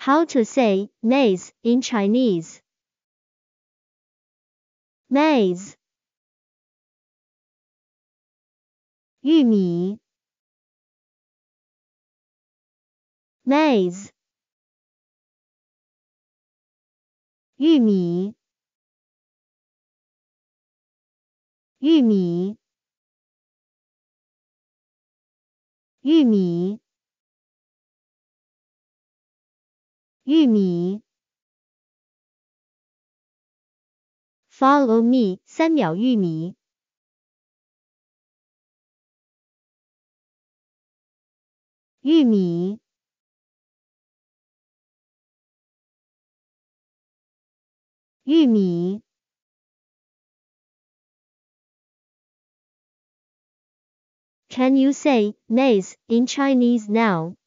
How to say maize in Chinese. Maize. 玉米 maize 玉米玉米玉米玉米。Follow me，三秒玉米。玉米。玉米。Can you say maize in Chinese now?